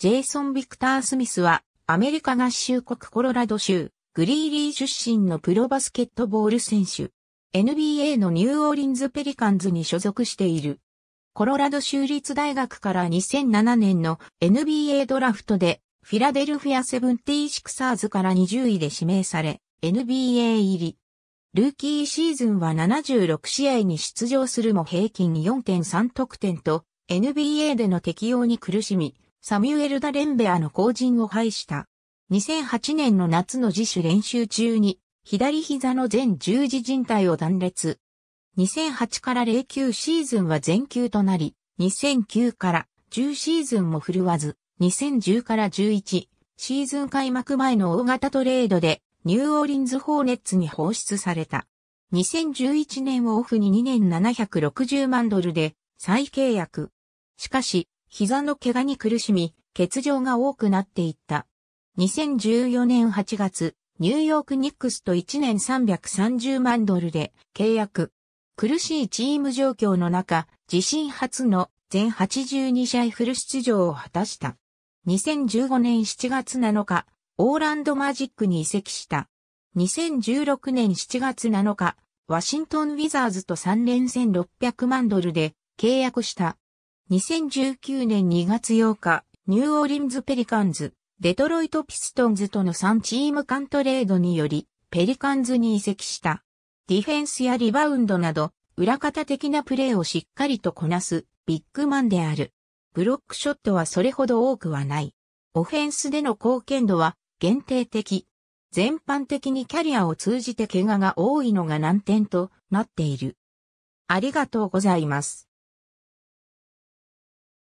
ジェイソン・ビクター・スミスは、アメリカ合衆国コロラド州、グリーリー出身のプロバスケットボール選手。NBA のニューオーリンズ・ペリカンズに所属している。コロラド州立大学から2007年の NBA ドラフトで、フィラデルフィア・セブンティー・シクサーズから20位で指名され、NBA 入り。ルーキーシーズンは76試合に出場するも平均4.3得点と、NBA での適用に苦しみ、サミュエル・ダ・レンベアの後陣を排した。2008年の夏の自主練習中に、左膝の全十字靭帯を断裂。2008から09シーズンは全休となり、2009から10シーズンも振るわず、2010から11シーズン開幕前の大型トレードで、ニューオーリンズ・ホーネッツに放出された。2011年をオフに2年760万ドルで再契約。しかし、膝の怪我に苦しみ、欠場が多くなっていった。2014年8月、ニューヨークニックスと1年330万ドルで契約。苦しいチーム状況の中、自身初の全82試合フル出場を果たした。2015年7月7日、オーランドマジックに移籍した。2016年7月7日、ワシントンウィザーズと3連戦600万ドルで契約した。2019年2月8日、ニューオーリンズ・ペリカンズ、デトロイト・ピストンズとの3チーム間トレードにより、ペリカンズに移籍した。ディフェンスやリバウンドなど、裏方的なプレーをしっかりとこなす、ビッグマンである。ブロックショットはそれほど多くはない。オフェンスでの貢献度は限定的。全般的にキャリアを通じて怪我が多いのが難点となっている。ありがとうございます。